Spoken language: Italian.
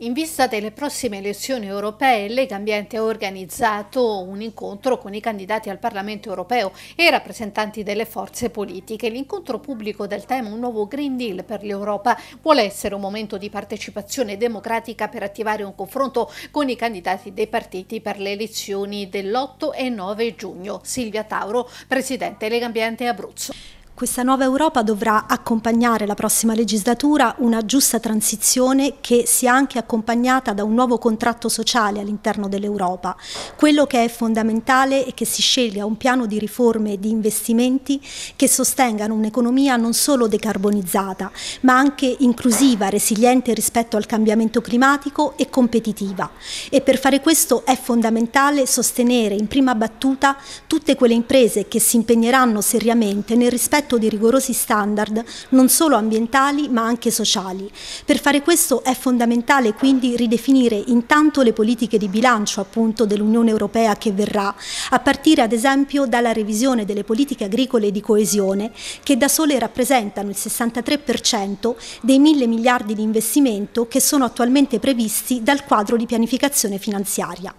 In vista delle prossime elezioni europee, Lega Ambiente ha organizzato un incontro con i candidati al Parlamento europeo e i rappresentanti delle forze politiche. L'incontro pubblico del tema Un nuovo Green Deal per l'Europa vuole essere un momento di partecipazione democratica per attivare un confronto con i candidati dei partiti per le elezioni dell'8 e 9 giugno. Silvia Tauro, Presidente Lega Ambiente Abruzzo. Questa nuova Europa dovrà accompagnare la prossima legislatura una giusta transizione che sia anche accompagnata da un nuovo contratto sociale all'interno dell'Europa. Quello che è fondamentale è che si scelga un piano di riforme e di investimenti che sostengano un'economia non solo decarbonizzata, ma anche inclusiva, resiliente rispetto al cambiamento climatico e competitiva. E per fare questo è fondamentale sostenere in prima battuta tutte quelle imprese che si impegneranno seriamente nel rispetto rispetto di rigorosi standard, non solo ambientali ma anche sociali. Per fare questo è fondamentale quindi ridefinire intanto le politiche di bilancio appunto dell'Unione Europea che verrà, a partire ad esempio dalla revisione delle politiche agricole di coesione, che da sole rappresentano il 63% dei mille miliardi di investimento che sono attualmente previsti dal quadro di pianificazione finanziaria.